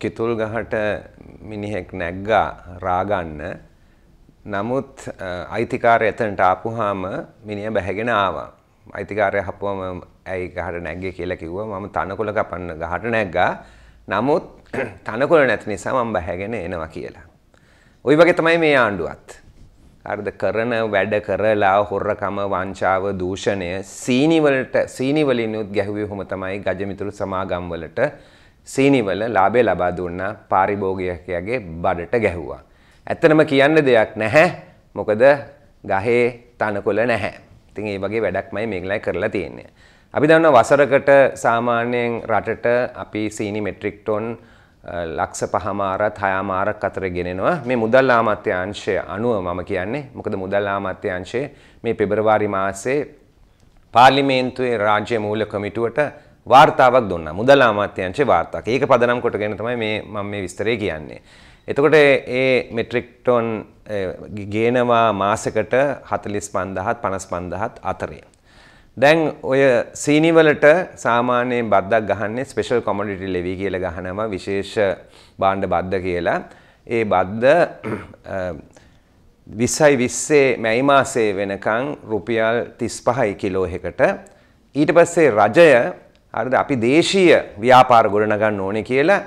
කිතුල් ගහට මිනිහෙක් නැග්ගා රාගන්න නමුත් අයිතිකාරය එතනට ආපුහාම මිනිහ බැහැගෙන ආවා. අයිතිකාරය හපුවම ඇයි ගහට නැග්ගේ කියලා කිව්වා මම තනකොළ කපන්න ගහට නැග්ගා. නමුත් තනකොළ නැති නිසා මම බැහැගෙන එනවා කියලා. ওই වගේ තමයි මේ ආණ්ඩුවත්. අර්ද කරන වැඩ කරලා හොරකම වංචාව දූෂණය සීනිවලට සීනිවලින් උත් ගැහුවේ හොම තමයි ගජමිතුරු සමාගම් වලට සීනිවල ලාභය ලබා දුන්නා පාරිභෝගිකයාගේ බඩට ගැහුවා. ඇත්තනම කියන්න දෙයක් නැහැ. මොකද ගහේ තනකොළ නැහැ. ඉතින් ඒ වගේ වැඩක්මයි මේගලයි කරලා තියෙන්නේ. අපි දන්න වසරකට සාමාන්‍යයෙන් රටට අපි සීනි මෙට්‍රික් ටොන් ලක්ෂ පහමාරත් හයාමාරක් අතර ගෙනෙනවා මේ මුදල් ආමත්‍ය අංශය අනුව මම කියන්නේ මොකද මුදල් ආමත්‍ය අංශය මේ පෙබරවාරි මාසේ පාර්ලිමේන්තුවේ රාජ්‍ය මූල්‍ය කොමිටුවට වාර්තාවක් දුන්න මුදල් ආමාත්‍යංශේ වාර්තාවක්. ඒක පදනම් කොටගෙන තමයි මේ මම මේ විස්තරය කියන්නේ. එතකොට ඒ මෙට්‍රික් ටොන් ගේනවා මාසෙකට 45000 55000 අතරේ. දැන් ඔය සීනි වලට සාමාන්‍යයෙන් බද්දක් ගහන්නේ ස්පෙෂල් කොමොඩිටි ලෙවි කියලා ගහනවා විශේෂ භාණ්ඩ බද්ද කියලා. ඒ බද්ද 20යි 20 මැයි මාසයේ වෙනකන් රුපියල් 35යි කිලෝ එකකට ඊට පස්සේ රජය හරිද අපි දේශීය ව්‍යාපාර ගොඩනගන්න ඕනේ කියලා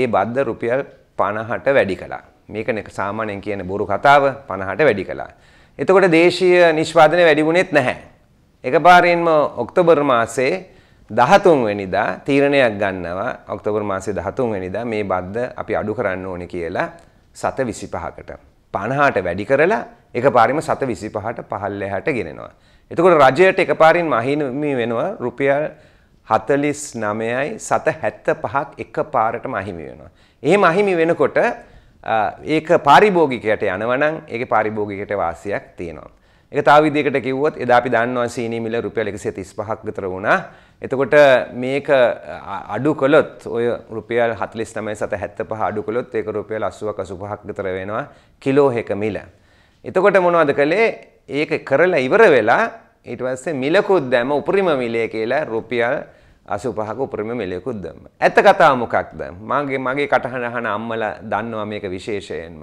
ඒ බද්ද රුපියල් 50ට වැඩි කළා. මේකනේ සාමාන්‍යයෙන් කියන බොරු කතාව 50ට වැඩි කළා. එතකොට දේශීය නිෂ්පාදනය වැඩි වුණෙත් නැහැ. එකපාරින්ම ඔක්තෝබර් මාසේ 13 වෙනිදා තීරණයක් ගන්නවා ඔක්තෝබර් මාසේ 13 වෙනිදා මේ බද්ද අපි අඩු කරන්න ඕනේ කියලා 725කට 50ට වැඩි කරලා එකපාරින්ම 725ට 15ට ගෙනෙනවා. එතකොට රජයට එකපාරින් මහිනමි වෙනවා රුපියල් හතලිස් නමයයි සත හැත්ත පහක් එක පාරටම අහිමි වෙනවා. එහෙම අහිමි වෙනකොට ඒක පාරිභෝගිකයට යනවනම් ඒක පාරිභෝගිකයට වාසියක් තියෙනවා. ඒක තව විදිහකට කිව්වොත් එදා අපි දන්නවා සීනි මිල රුපියල් 135ක් විතර වුණා. එතකොට මේක අඩු කළොත් ඔය රුපියල් 49.75 අඩු කළොත් ඒක රුපියල් 80ක් 85ක් විතර වෙනවා කිලෝ එක මිල. එතකොට මොනවද කළේ? ඒක කරලා ඉවර වෙලා ඊට පස්සේ මිලකුත් දැම උපරිම මිලය කියලා රුපියල් 85ක උපරිම මෙලෙකුත් දැම්ම. ඇත්ත කතාව මොකක්ද? මගේ මගේ කටහඬ අහන අම්මලා දන්නවා මේක විශේෂයෙන්ම.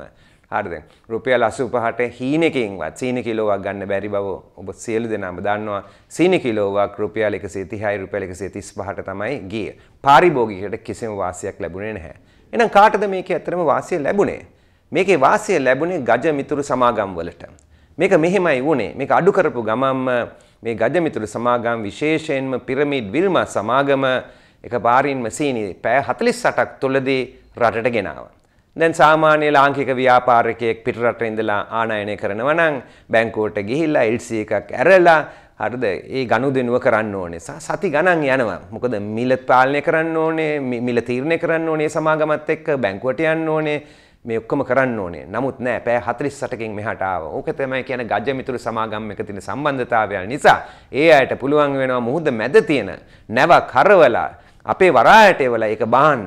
හරිද? රුපියල් 85ට හීනකින්වත් සීනි කිලෝවක් ගන්න බැරි බව ඔබ සියලු දෙනාම දන්නවා. සීනි කිලෝවක් රුපියල් 136 රුපියල් 135ට තමයි ගියේ. පාරිභෝගිකයට කිසිම වාසියක් ලැබුණේ නැහැ. එහෙනම් කාටද මේකේ ඇත්තම වාසිය ලැබුණේ? මේකේ වාසිය ලැබුණේ ගජ මිතුරු සමාගම් වලට. මේක මෙහෙමයි වුණේ. මේක අඩු කරපු ගමම්ම මේ ගජමිතුළු සමාගම් විශේෂයෙන්ම පිරමිඩ් විල්මා සමාගම එකපාරින්ම සීනි පැය 48ක් තුලදී රටට ගෙනාවා. දැන් සාමාන්‍ය ලාංකික ව්‍යාපාරිකයෙක් පිටරට ඉඳලා ආනයනය කරනවා නම් බැංකුවට ගිහිල්ලා LC එකක් ඇරලා හරිද ඒ ගනුදෙනුව කරන්න ඕනේ. සති ගණන් යනවා. මොකද මිල පාලනය කරන්න ඕනේ, මිල තීරණය කරන්න ඕනේ සමාගමත් එක්ක බැංකුවට යන්න ඕනේ. මේ ඔක්කොම කරන්න ඕනේ. නමුත් නෑ පෑ 48කින් මෙහාට ආවා. ඕක තමයි කියන ගජමිතුරු සමාගම් එක තියෙන සම්බන්ධතාවය නිසා ඒ අයට පුළුවන් වෙනවා මුහුද මැද තියෙන නැව කරවලා අපේ වරායට එවලා ඒක බාන්න.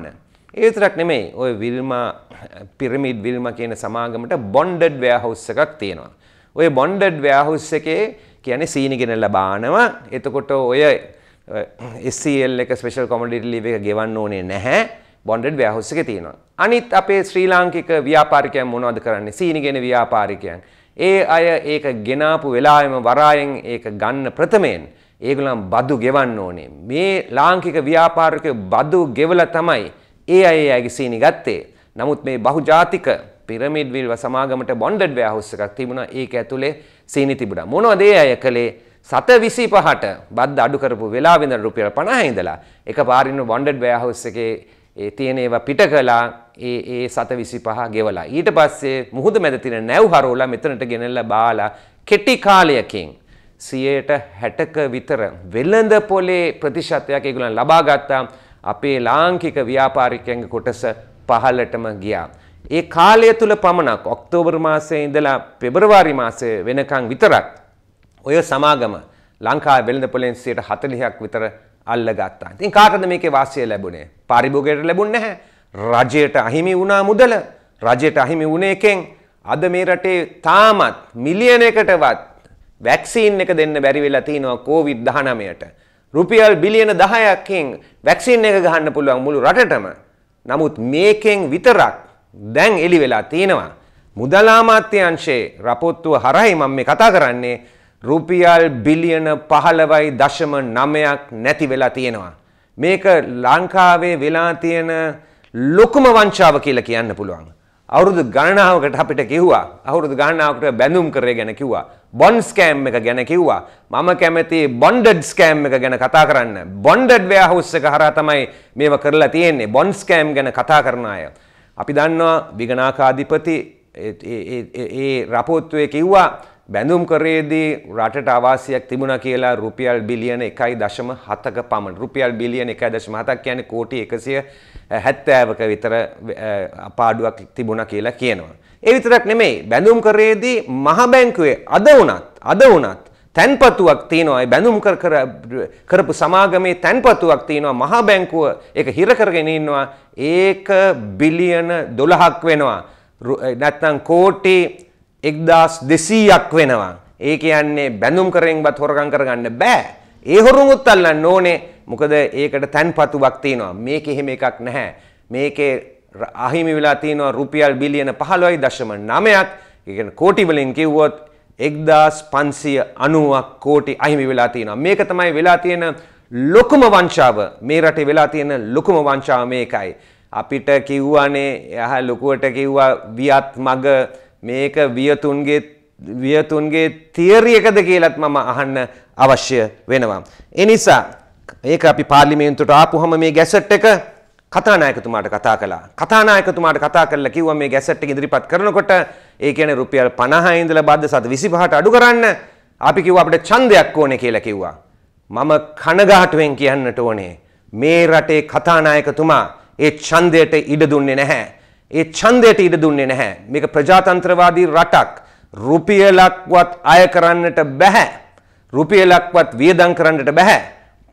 ඒ විතරක් නෙමෙයි. ওই විල්මා පිරමිඩ් විල්මා කියන සමාගමට බොන්ඩඩ් වෙයාහවුස් එකක් තියෙනවා. ඔය බොන්ඩඩ් වෙයාහවුස් එකේ කියන්නේ සීනි ගෙනලා බානවා. එතකොට ඔය SCL එක ස්පෙෂල් කොමඩිටි ලීව් එක ගෙවන්න ඕනේ නැහැ. බොන්ඩඩ් වෑහොස්ස එක තියෙනවා. අනිත් අපේ ශ්‍රී ලාංකික ව්‍යාපාරිකයන් මොනවද කරන්නේ සීනිගෙන ව්‍යාපාරිකයන්. ඒ අය ඒක ගෙනාපු වෙලාවෙම වරායෙන් ඒක ගන්න ප්‍රථමයෙන් ඒගොල්ලන් බදු ගෙවන්න ඕනේ. මේ ලාංකික ව්‍යාපාරිකයෝ බදු ගෙවලා තමයි ඒ අය ඇගේ සීනි ගත්තේ. නමුත් මේ බහුජාතික පිරමිඩ් විල්ව සමාගමට බොන්ඩඩ් වෑහොස් එකක් තිබුණා. ඒක ඇතුලේ සීනි තිබුණා. මොනවද ඒ අය කළේ? සත විසි පහට බද්ධ අඩු කරපු වෙලාවෙඳ රුපියල් පණහ ඉඳලා එක පාරින්න බොන්ඩඩ් වෑහොස් එකේ ඒ තියෙන ඒවා පිට කළා ඒ ඒ සත විසි පහ ගෙවලා. ඊට පස්සේ මුහුද මැද තින නැව් හරෝලා මෙතනට ගෙනල්ල බාලා කෙටි කාලයකින්. සියයට හැටක විතර වෙළඳ පොලේ ප්‍රතිශතයක් ඒගුලන් ලබාගත්තා අපේ ලාංකික ව්‍යාපාරිකයන්ග කොටස පහලටම ගියා. ඒ කාලය තුළ පමණක් ඔක්තෝබර් මාසය ඉඳලා පෙබරවාරි මාසය වෙනකං විතරක්. ඔය සමාගම ලංකා වෙළඳ පොලෙන් සියයට හතලිහක් විතර අල්ලගත්තා. ඉතින් කාටද මේකේ වාසිය ලැබුණේ? පරිභෝගයට ලැබුණේ නැහැ. රජයට අහිමි වුණා මුදල. රජයට අහිමි වුණේ එකෙන් අද මේ රටේ තාමත් මිලියන එකටවත් වැක්සීන් එක දෙන්න බැරි වෙලා තිනවා කොවිඩ් 19ට. රුපියල් බිලියන 10කින් වැක්සීන් එක ගහන්න පුළුවන් මුළු රටටම. නමුත් මේකෙන් විතරක් දැන් එලි වෙලා තිනවා. මුදලාමාත්‍යංශයේ රපොත්තුව හරහා මම මේ කතා කරන්නේ රුපියල් බිලියන පහළවයි දශම නමයක් නැති වෙලා තියෙනවා. මේක ලංකාවේ වෙලා තියෙන ලොකුම වංචාව කියලා කියන්න පුළුවන්. අවුරුදු ගණනාවකට අපිට කිව්වා අවුරුදු ගණනාවකට බැඳුම් කරේ ගැන කිව්වා බොන් ස්කෑම් එක ගැන කිව්වා මම කැමති බොන්ඩඩ් ස්කෑම් එක ගැන කතා කරන්න බොන්ඩඩ් වෙයාහවුස් එක හරහා තමයි මේව කරලා තියෙන්නේ බොන් ස්කෑම් ගැන කතා කරන අය අපි දන්නවා විගණාකාධිපති ඒ රපෝත්තුවේ කිව්වා බැඳුම් කරේදී රටට අවාසියක් තිබුණ කියලා රුපියල් බිලියන එකයි දශම හතක පමණ රුපියල් බිලියන එකයි දශම හතක් කියන්නේ කෝටි එකසිය හැත්තෑවක විතර අපාඩුවක් තිබුණ කියලා කියනවා. ඒ විතරක් නෙමෙයි බැඳුම් කරේදී මහබැංකුවේ අද වුණත් අද වුණත් තැන්පතුවක් තියෙනවා බැඳුම් කර කර කරපු සමාගමේ තැන්පතුවක් තියෙනවා මහා බැංකුව ඒක හිර කරගෙන ඉන්නවා ඒක බිලියන 12ක් වෙනවා නැත්නම් කෝටි එක්දස් දෙසීයක් වෙනවා. ඒ කියන්නේ බැඳුම් කරෙන් බත් හොරගම් කරගන්න බෑ. ඒ හොරුමුත් අල්ලන්න ඕනේ. මොකද ඒකට තැන්පතුවක් තියෙනවා. මේක එහෙම එකක් නැහැ. මේකේ අහිමි වෙලා තියෙනවා රුපියල් බිලියන 15.9ක්. ඒ කියන්නේ කෝටි වලින් කිව්වොත් 1590ක් කෝටි අහිමි වෙලා තියෙනවා. මේක තමයි වෙලා තියෙන ලොකුම වංචාව. මේ රටේ වෙලා තියෙන ලොකුම වංචාව මේකයි. අපිට කිව්වානේ එහා ලොකුවට කිව්වා වියත් මග මේක වියතුන්ගේ වියතුන්ගේ තියරියකද කියලත් මම අහන්න අවශ්‍ය වෙනවා. එනිසා ඒක අපි පාර්ලිමේන්තුට ආපුහම මේ ගැසට් එක කතානායකතුමාට කතා කළා. කතානායකතුමාට කතා කරලා කිව්වා මේ ගැසට් එක ඉදිරිපත් කරනකොට ඒ කියන්නේ රුපියල් 50 ඉඳලා බද්ද සත 25ට අඩු කරන්න අපි කිව්වා අපිට ඡන්දයක් ඕනේ කියලා කිව්වා. මම කනගාටුවෙන් කියන්නට ඕනේ මේ රටේ කතානායකතුමා ඒ ඡන්දයට ඉඩ දුන්නේ නැහැ. ඒ ඡන්දයට ඉඩ දුන්නේ නැහැ. මේක ප්‍රජාතන්ත්‍රවාදී රටක්. රුපියලක්වත් අය කරන්නට බෑ. රුපියලක්වත් වියදම් කරන්නට බෑ.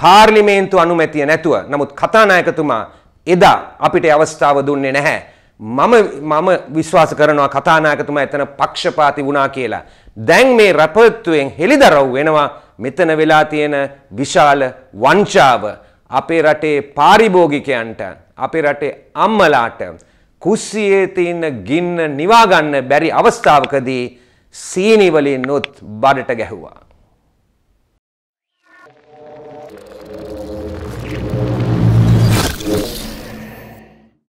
පාර්ලිමේන්තු අනුමැතිය නැතුව. නමුත් කතානායකතුමා එදා අපිට අවස්ථාව දුන්නේ නැහැ. මම මම විශ්වාස කරනවා කතානායකතුමා එතන පක්ෂපාති වුණා කියලා. දැන් මේ රැපත්තුවෙන් හෙළිදරව් වෙනවා මෙතන වෙලා තියෙන විශාල වංචාව අපේ රටේ පාරිභෝගිකයන්ට අපේ රටේ අම්මලාට කුස්සියේ තියෙන ගින්න නිවා ගන්න බැරි අවස්ථාවකදී සීනි වලින් නොත් බඩට ගැහුවා.